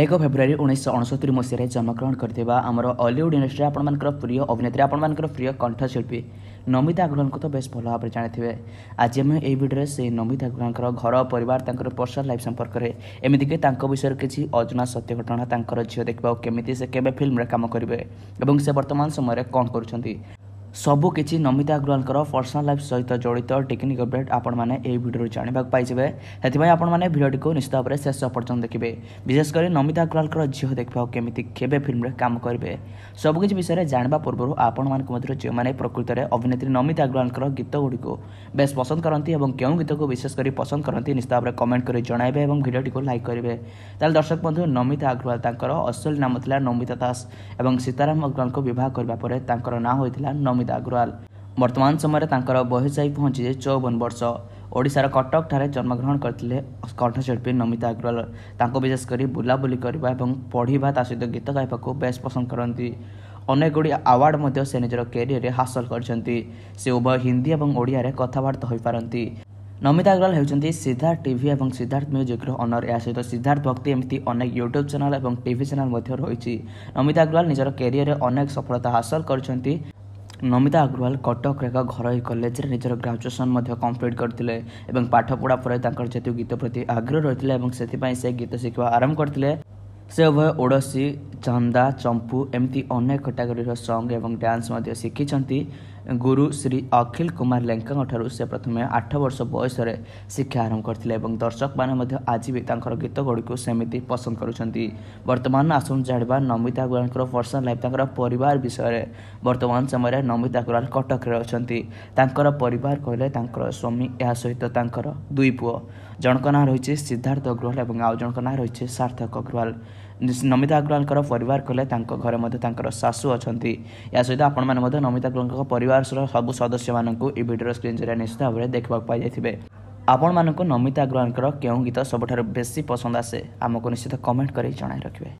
ଏକ ଫେବୃଆରୀ ଉଣେଇଶହ ଅଣସତୁରି ମସିହାରେ ଜନ୍ମଗ୍ରହଣ କରିଥିବା ଆମର ଅଲିଉଡ଼ ଇଣ୍ଡଷ୍ଟ୍ରିରେ ଆପଣମାନଙ୍କର ପ୍ରିୟ ଅଭିନେତ୍ରୀ ଆପଣମାନଙ୍କର ପ୍ରିୟ କଣ୍ଠଶିଳ୍ପୀ ନମିତା ଅଗ୍ରୱାଲଙ୍କୁ ତ ବେଶ ଭଲ ଭାବରେ ଜାଣିଥିବେ ଆଜି ଆମେ ଏହି ଭିଡ଼ିଓରେ ସେଇ ନମିତା ଅଗ୍ରୱାଲଙ୍କର ଘର ପରିବାର ତାଙ୍କର ପର୍ସନାଲ୍ ଲାଇଫ୍ ସମ୍ପର୍କରେ ଏମିତିକି ତାଙ୍କ ବିଷୟରେ କିଛି ଅଜଣା ସତ୍ୟ ଘଟଣା ତାଙ୍କର ଝିଅ ଦେଖିବାକୁ କେମିତି ସେ କେବେ ଫିଲ୍ମରେ କାମ କରିବେ ଏବଂ ସେ ବର୍ତ୍ତମାନ ସମୟରେ କ'ଣ କରୁଛନ୍ତି ସବୁ କିଛି ନମିତା ଅଗ୍ରୱାଲଙ୍କର ପର୍ସନାଲ୍ ଲାଇଫ୍ ସହିତ ଜଡ଼ିତ ଟେକ୍ନିକ୍ ଅପଡ଼େଟ୍ ଆପଣମାନେ ଏହି ଭିଡ଼ିଓରୁ ଜାଣିବାକୁ ପାଇଯିବେ ସେଥିପାଇଁ ଆପଣମାନେ ଭିଡ଼ିଓଟିକୁ ନିଶ୍ଚିତ ଭାବରେ ଶେଷ ପର୍ଯ୍ୟନ୍ତ ଦେଖିବେ ବିଶେଷ କରି ନମିତା ଅଗ୍ରୱାଲଙ୍କର ଝିଅ ଦେଖିବାକୁ କେମିତି କେବେ ଫିଲ୍ମରେ କାମ କରିବେ ସବୁକିଛି ବିଷୟରେ ଜାଣିବା ପୂର୍ବରୁ ଆପଣମାନଙ୍କ ମଧ୍ୟରୁ ଯେଉଁମାନେ ପ୍ରକୃତରେ ଅଭିନେତ୍ରୀ ନମିତା ଅଗ୍ରୱାଲଙ୍କର ଗୀତଗୁଡ଼ିକୁ ବେଶ୍ ପସନ୍ଦ କରନ୍ତି ଏବଂ କେଉଁ ଗୀତକୁ ବିଶେଷ କରି ପସନ୍ଦ କରନ୍ତି ନିଶ୍ଚିତ ଭାବରେ କମେଣ୍ଟ କରି ଜଣାଇବେ ଏବଂ ଭିଡ଼ିଓଟିକୁ ଲାଇକ୍ କରିବେ ତାହେଲେ ଦର୍ଶକ ବନ୍ଧୁ ନମିତା ଅଗ୍ରୱାଲ ତାଙ୍କର ଅସଲ ନାମ ଥିଲା ନମିତା ଦାସ ଏବଂ ସୀତାରାମ ଅଗ୍ରୱାଲଙ୍କୁ ବିବାହ କରିବା ପରେ ତାଙ୍କର ନାଁ ହୋଇଥିଲା ନମିତା ଅମିତା ଅଗ୍ରୱାଲ ବର୍ତ୍ତମାନ ସମୟରେ ତାଙ୍କର ବୟସ ଯାଇ ପହଞ୍ଚିଛି ଚଉବନ ବର୍ଷ ଓଡ଼ିଶାର କଟକଠାରେ ଜନ୍ମଗ୍ରହଣ କରିଥିଲେ କଣ୍ଠଶିଳ୍ପୀ ନମିତା ଅଗ୍ରୱାଲ ତାଙ୍କୁ ବିଶେଷ କରି ବୁଲାବୁଲି କରିବା ଏବଂ ପଢ଼ିବା ତା ସହିତ ଗୀତ ଗାଇବାକୁ ବେଶ୍ ପସନ୍ଦ କରନ୍ତି ଅନେକଗୁଡ଼ିଏ ଆୱାର୍ଡ ମଧ୍ୟ ସେ ନିଜର କ୍ୟାରିୟରରେ ହାସଲ କରିଛନ୍ତି ସେ ଉଭୟ ହିନ୍ଦୀ ଏବଂ ଓଡ଼ିଆରେ କଥାବାର୍ତ୍ତା ହୋଇପାରନ୍ତି ନମିତା ଅଗ୍ରୱାଲ ହେଉଛନ୍ତି ସିଦ୍ଧାର୍ଥ ଟିଭି ଏବଂ ସିଦ୍ଧାର୍ଥ ମ୍ୟୁଜିକ୍ର ଅନର ଏହା ସହିତ ସିଦ୍ଧାର୍ଥ ଭକ୍ତି ଏମିତି ଅନେକ ୟୁଟ୍ୟୁବ୍ ଚ୍ୟାନେଲ୍ ଏବଂ ଟିଭି ଚ୍ୟାନେଲ୍ ମଧ୍ୟ ରହିଛି ନମିତା ଅଗ୍ରୱାଲ ନିଜର କ୍ୟାରିୟରରେ ଅନେକ ସଫଳତା ହାସଲ କରିଛନ୍ତି ନମିତା ଅଗ୍ରୱାଲ କଟକରେ ଏକ ଘରୋଇ କଲେଜରେ ନିଜର ଗ୍ରାଜୁଏସନ୍ ମଧ୍ୟ କମ୍ପ୍ଲିଟ୍ କରିଥିଲେ ଏବଂ ପାଠପଢ଼ା ପରେ ତାଙ୍କର ଯେତିକି ଗୀତ ପ୍ରତି ଆଗ୍ରହ ରହିଥିଲା ଏବଂ ସେଥିପାଇଁ ସେ ଗୀତ ଶିଖିବା ଆରମ୍ଭ କରିଥିଲେ ସେ ଉଭୟ ଓଡ଼ଶୀ ଚନ୍ଦା ଚମ୍ପୁ ଏମିତି ଅନେକ କାଟାଗୋରିର ସଙ୍ଗ ଏବଂ ଡ୍ୟାନ୍ସ ମଧ୍ୟ ଶିଖିଛନ୍ତି ଗୁରୁ ଶ୍ରୀ ଅଖିଲ କୁମାର ଲେଙ୍କାଙ୍କଠାରୁ ସେ ପ୍ରଥମେ ଆଠ ବର୍ଷ ବୟସରେ ଶିକ୍ଷା ଆରମ୍ଭ କରିଥିଲେ ଏବଂ ଦର୍ଶକମାନେ ମଧ୍ୟ ଆଜି ବି ତାଙ୍କର ଗୀତଗୁଡ଼ିକୁ ସେମିତି ପସନ୍ଦ କରୁଛନ୍ତି ବର୍ତ୍ତମାନ ଆସନ୍ତୁ ଜାଣିବା ନମିତା ଅଗ୍ରୱାଲଙ୍କର ପର୍ସନାଲ ଲାଇଫ୍ ତାଙ୍କର ପରିବାର ବିଷୟରେ ବର୍ତ୍ତମାନ ସମୟରେ ନମିତା ଅଗ୍ରୱାଲ କଟକରେ ଅଛନ୍ତି ତାଙ୍କର ପରିବାର କହିଲେ ତାଙ୍କର ସ୍ୱାମୀ ଏହା ସହିତ ତାଙ୍କର ଦୁଇ ପୁଅ ଜଣଙ୍କ ନାଁ ରହିଛି ସିଦ୍ଧାର୍ଥ ଅଗ୍ରୱାଲ ଏବଂ ଆଉ ଜଣଙ୍କ ନାଁ ରହିଛି ସାର୍ଥକ ଅଗ୍ରୱାଲ ନମିତା ଅଗ୍ରୱାଲଙ୍କର ପରିବାର କହିଲେ ତାଙ୍କ ଘରେ ମଧ୍ୟ ତାଙ୍କର ଶାଶୁ ଅଛନ୍ତି ଏହା ସହିତ ଆପଣମାନେ ମଧ୍ୟ ନମିତା ଅଗ୍ରୱାଲଙ୍କ ପରିବାର ସବୁ ସଦସ୍ୟମାନଙ୍କୁ ଏହି ଭିଡ଼ିଓର ସ୍କ୍ରିନ୍ ଜରିଆ ନିଶ୍ଚିତ ଭାବରେ ଦେଖିବାକୁ ପାଇଯାଇଥିବେ ଆପଣମାନଙ୍କୁ ନମିତା ଅଗ୍ରୱାଲଙ୍କର କେଉଁ ଗୀତ ସବୁଠାରୁ ବେଶୀ ପସନ୍ଦ ଆସେ ଆମକୁ ନିଶ୍ଚିତ କମେଣ୍ଟ କରି ଜଣାଇ ରଖିବେ